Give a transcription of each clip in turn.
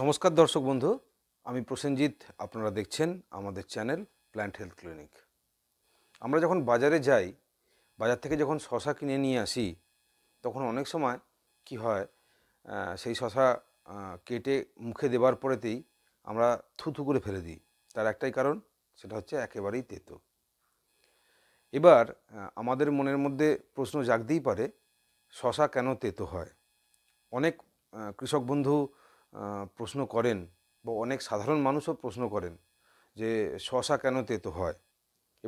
নমস্কার দর্শক বন্ধু আমি প্রসেনজিৎ আপনারা দেখছেন আমাদের চ্যানেল প্ল্যান্ট হেলথ ক্লিনিক আমরা যখন বাজারে যাই বাজার থেকে যখন শশা কিনে নিয়ে আসি তখন অনেক সময় কি হয় সেই শশা কেটে মুখে দেবার পরেতেই আমরা থুথু করে ফেলে দিই তার একটাই কারণ সেটা হচ্ছে একেবারেই তেতো এবার আমাদের মনের মধ্যে প্রশ্ন জাগতেই পারে শশা কেন তেতো হয় অনেক কৃষক বন্ধু প্রশ্ন করেন বা অনেক সাধারণ মানুষও প্রশ্ন করেন যে শশা কেন তেতো হয়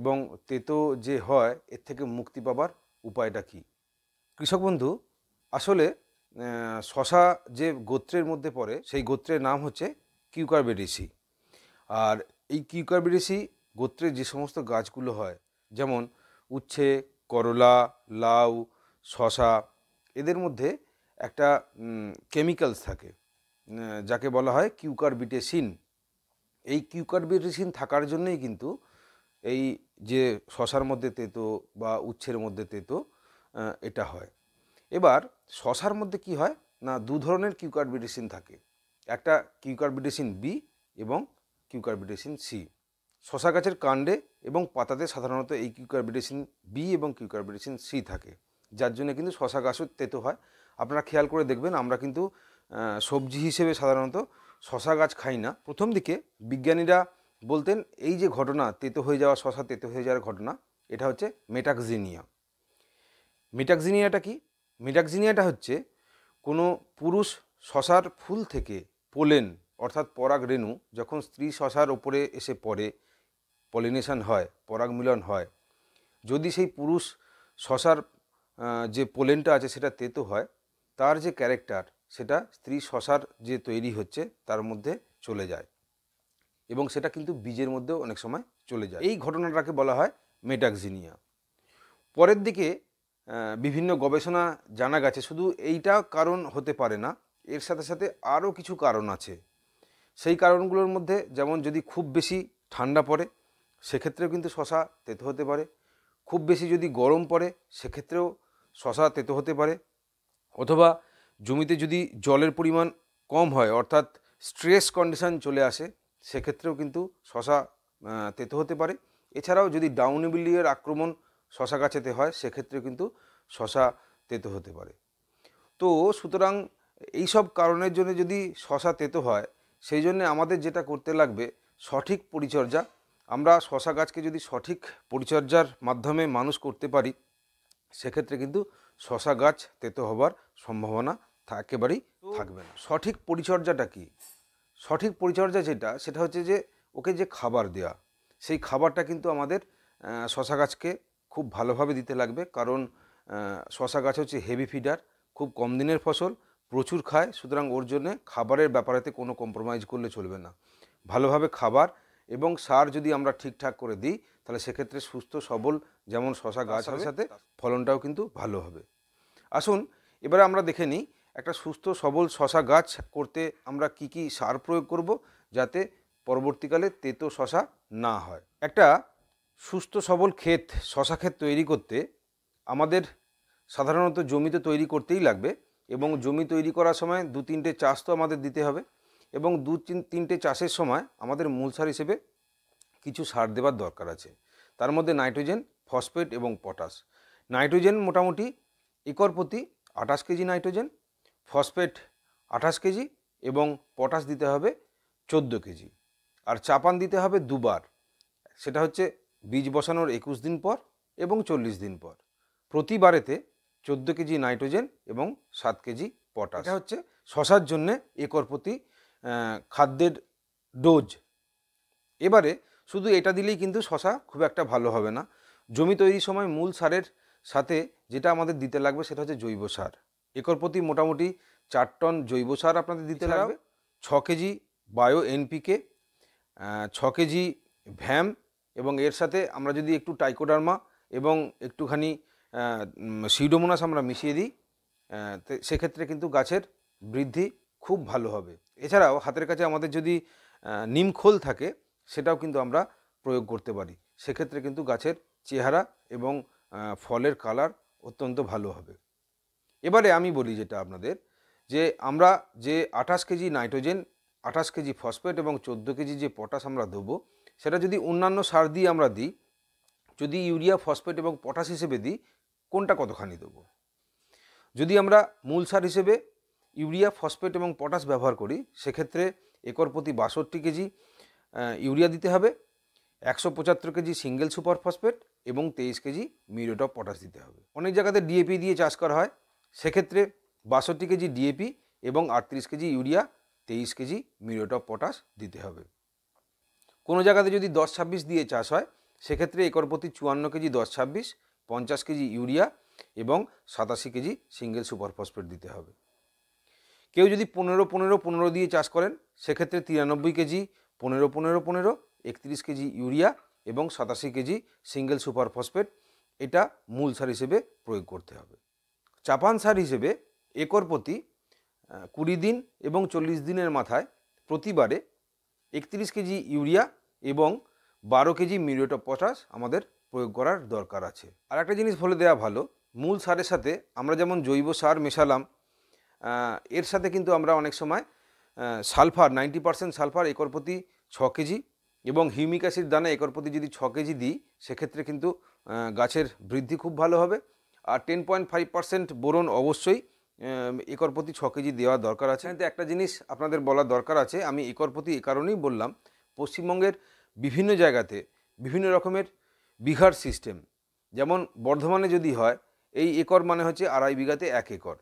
এবং তেতো যে হয় এর থেকে মুক্তি পাবার উপায়টা কি কৃষক বন্ধু আসলে শশা যে গোত্রের মধ্যে পড়ে সেই গোত্রের নাম হচ্ছে কিউকারবেডিসি আর এই কিউকারবেডিসি গোত্রের যে সমস্ত গাছগুলো হয় যেমন উচ্ছে করলা লাউ শশা এদের মধ্যে একটা কেমিক্যালস থাকে যাকে বলা হয় কিউকারবিটেসিন এই কিউকারবিটেসিন থাকার জন্যই কিন্তু এই যে শশার মধ্যে তেতো বা উচ্ছের মধ্যে তেতো এটা হয় এবার শশার মধ্যে কি হয় না দু ধরনের কিউকারবিটেসিন থাকে একটা কিউকারবিটেসিন বি এবং কিউকারবিটেসিন সি শশা গাছের কাণ্ডে এবং পাতাতে সাধারণত এই কিউকারবিটেসিন বি এবং কিউকারবিটেসিন সি থাকে যার জন্য কিন্তু শশা গাছও তেতো হয় আপনারা খেয়াল করে দেখবেন আমরা কিন্তু সবজি হিসেবে সাধারণত শশা গাছ খাই না প্রথম দিকে বিজ্ঞানীরা বলতেন এই যে ঘটনা তেতো হয়ে যাওয়া শশা তেতো হয়ে যাওয়ার ঘটনা এটা হচ্ছে মেটাক্সিনিয়া মেটাক্সিনিয়াটা কি মেটাক্সিনিয়াটা হচ্ছে কোনো পুরুষ শশার ফুল থেকে পোলেন অর্থাৎ পরাগ রেণু যখন স্ত্রী শশার ওপরে এসে পড়ে পলিনেশন হয় পরাগ মিলন হয় যদি সেই পুরুষ শশার যে পোলেনটা আছে সেটা তেতো হয় তার যে ক্যারেক্টার সেটা স্ত্রী শশার যে তৈরি হচ্ছে তার মধ্যে চলে যায় এবং সেটা কিন্তু বীজের মধ্যেও অনেক সময় চলে যায় এই ঘটনাটাকে বলা হয় মেটাক্সিনিয়া পরের দিকে বিভিন্ন গবেষণা জানা গেছে শুধু এইটা কারণ হতে পারে না এর সাথে সাথে আরও কিছু কারণ আছে সেই কারণগুলোর মধ্যে যেমন যদি খুব বেশি ঠান্ডা পড়ে সেক্ষেত্রেও কিন্তু শশা তেতো হতে পারে খুব বেশি যদি গরম পড়ে সেক্ষেত্রেও শশা তেতো হতে পারে অথবা জমিতে যদি জলের পরিমাণ কম হয় অর্থাৎ স্ট্রেস কন্ডিশান চলে আসে সেক্ষেত্রেও কিন্তু শশা তেতো হতে পারে এছাড়াও যদি ডাউনেবিলিয়ার আক্রমণ শশা গাছেতে হয় সেক্ষেত্রে কিন্তু শশা তেতো হতে পারে তো সুতরাং এই সব কারণের জন্য যদি শশা তেতো হয় সেই জন্য আমাদের যেটা করতে লাগবে সঠিক পরিচর্যা আমরা শশা গাছকে যদি সঠিক পরিচর্যার মাধ্যমে মানুষ করতে পারি সেক্ষেত্রে কিন্তু শশা গাছ তেতো হবার সম্ভাবনা একেবারেই থাকবে না সঠিক পরিচর্যাটা কি সঠিক পরিচর্যা যেটা সেটা হচ্ছে যে ওকে যে খাবার দেয়া সেই খাবারটা কিন্তু আমাদের শশা গাছকে খুব ভালোভাবে দিতে লাগবে কারণ শশা গাছ হচ্ছে হেভি ফিডার খুব কম দিনের ফসল প্রচুর খায় সুতরাং ওর জন্যে খাবারের ব্যাপারেতে কোনো কম্প্রোমাইজ করলে চলবে না ভালোভাবে খাবার এবং সার যদি আমরা ঠিকঠাক করে দিই তাহলে সেক্ষেত্রে সুস্থ সবল যেমন শশা গাছ সাথে ফলনটাও কিন্তু ভালো হবে আসুন এবারে আমরা দেখে নিই একটা সুস্থ সবল শশা গাছ করতে আমরা কি কি সার প্রয়োগ করব যাতে পরবর্তীকালে তেতো শশা না হয় একটা সুস্থ সবল ক্ষেত শশা ক্ষেত তৈরি করতে আমাদের সাধারণত জমি তো তৈরি করতেই লাগবে এবং জমি তৈরি করার সময় দু তিনটে চাষ তো আমাদের দিতে হবে এবং দু তিনটে চাষের সময় আমাদের মূল সার হিসেবে কিছু সার দেবার দরকার আছে তার মধ্যে নাইট্রোজেন ফসফেট এবং পটাশ নাইট্রোজেন মোটামুটি একর প্রতি আঠাশ কেজি নাইট্রোজেন ফসফেট আঠাশ কেজি এবং পটাশ দিতে হবে চোদ্দো কেজি আর চাপান দিতে হবে দুবার সেটা হচ্ছে বীজ বসানোর একুশ দিন পর এবং চল্লিশ দিন পর প্রতিবারেতে চোদ্দ কেজি নাইট্রোজেন এবং সাত কেজি পটাশ এটা হচ্ছে শশার জন্যে একর প্রতি খাদ্যের ডোজ এবারে শুধু এটা দিলেই কিন্তু শশা খুব একটা ভালো হবে না জমি তৈরির সময় মূল সারের সাথে যেটা আমাদের দিতে লাগবে সেটা হচ্ছে জৈব সার একর প্রতি মোটামুটি চার টন জৈব সার আপনাদের দিতে লাগবে ছ কেজি বায়ো এনপিকে ছ কেজি ভ্যাম এবং এর সাথে আমরা যদি একটু টাইকোডার্মা এবং একটুখানি সিডোমোনাস আমরা মিশিয়ে দিই সেক্ষেত্রে কিন্তু গাছের বৃদ্ধি খুব ভালো হবে এছাড়াও হাতের কাছে আমাদের যদি নিমখোল থাকে সেটাও কিন্তু আমরা প্রয়োগ করতে পারি সেক্ষেত্রে কিন্তু গাছের চেহারা এবং ফলের কালার অত্যন্ত ভালো হবে এবারে আমি বলি যেটা আপনাদের যে আমরা যে আঠাশ কেজি নাইট্রোজেন আঠাশ কেজি ফসফেট এবং চোদ্দো কেজি যে পটাশ আমরা দেবো সেটা যদি অন্যান্য সার দিয়ে আমরা দিই যদি ইউরিয়া ফসফেট এবং পটাশ হিসেবে দিই কোনটা কতখানি দেবো যদি আমরা মূল সার হিসেবে ইউরিয়া ফসফেট এবং পটাশ ব্যবহার করি সেক্ষেত্রে একর প্রতি বাষট্টি কেজি ইউরিয়া দিতে হবে একশো পঁচাত্তর কেজি সিঙ্গেল সুপার ফসফেট এবং তেইশ কেজি মিউরেট অফ পটাশ দিতে হবে অনেক জায়গাতে ডিএপি দিয়ে চাষ করা হয় সেক্ষেত্রে বাষট্টি কেজি ডিএপি এবং আটত্রিশ কেজি ইউরিয়া তেইশ কেজি মিরিয়ট অফ পটাশ দিতে হবে কোনো জায়গাতে যদি দশ ছাব্বিশ দিয়ে চাষ হয় সেক্ষেত্রে একর প্রতি চুয়ান্ন কেজি দশ ছাব্বিশ পঞ্চাশ কেজি ইউরিয়া এবং সাতাশি কেজি সিঙ্গেল সুপার ফসফেট দিতে হবে কেউ যদি পনেরো পনেরো পনেরো দিয়ে চাষ করেন সেক্ষেত্রে তিরানব্বই কেজি পনেরো পনেরো পনেরো একত্রিশ কেজি ইউরিয়া এবং সাতাশি কেজি সিঙ্গেল সুপার ফসফেট এটা মূল সার হিসেবে প্রয়োগ করতে হবে চাপান সার হিসেবে একর প্রতি কুড়ি দিন এবং চল্লিশ দিনের মাথায় প্রতিবারে একত্রিশ কেজি ইউরিয়া এবং বারো কেজি মিউরেট অফ পটাশ আমাদের প্রয়োগ করার দরকার আছে আর একটা জিনিস বলে দেওয়া ভালো মূল সারের সাথে আমরা যেমন জৈব সার মেশালাম এর সাথে কিন্তু আমরা অনেক সময় sulphur ninety percent sulphur acre প্রতি ছ কেজি এবং হিউমিক অ্যাসিড দানা একর প্রতি যদি ছ কেজি দিই সেক্ষেত্রে কিন্তু গাছের বৃদ্ধি খুব ভালো হবে আর ten point five percent boron অবশ্যই একর প্রতি ছ কেজি দেওয়া দরকার আছে কিন্তু একটা জিনিস আপনাদের বলা দরকার আছে আমি একর প্রতি এ কারণেই বললাম পশ্চিমবঙ্গের বিভিন্ন জায়গাতে বিভিন্ন রকমের বিঘার সিস্টেম যেমন বর্ধমানে যদি হয় এই একর মানে হচ্ছে আড়াই বিঘাতে এক একর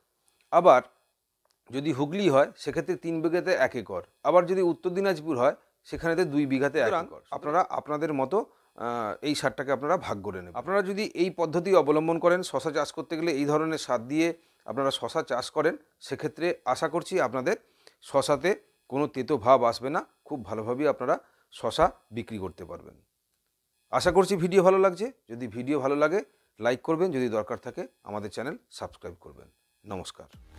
আবার যদি হুগলি হয় সেক্ষেত্রে তিন বিঘাতে এক একর আবার যদি উত্তর দিনাজপুর হয় সেখানেতে দুই বিঘাতে এক একর আপনারা আপনাদের মতো এই সারটাকে আপনারা ভাগ করে নেবেন আপনারা যদি এই পদ্ধতি অবলম্বন করেন শশা চাষ করতে গেলে এই ধরনের সার দিয়ে আপনারা শশা চাষ করেন সেক্ষেত্রে আশা করছি আপনাদের শশাতে কোনো তেতো ভাব আসবে না খুব ভালোভাবেই আপনারা শশা বিক্রি করতে পারবেন আশা করছি ভিডিও ভালো লাগছে যদি ভিডিও ভালো লাগে লাইক করবেন যদি দরকার থাকে আমাদের চ্যানেল সাবস্ক্রাইব করবেন নমস্কার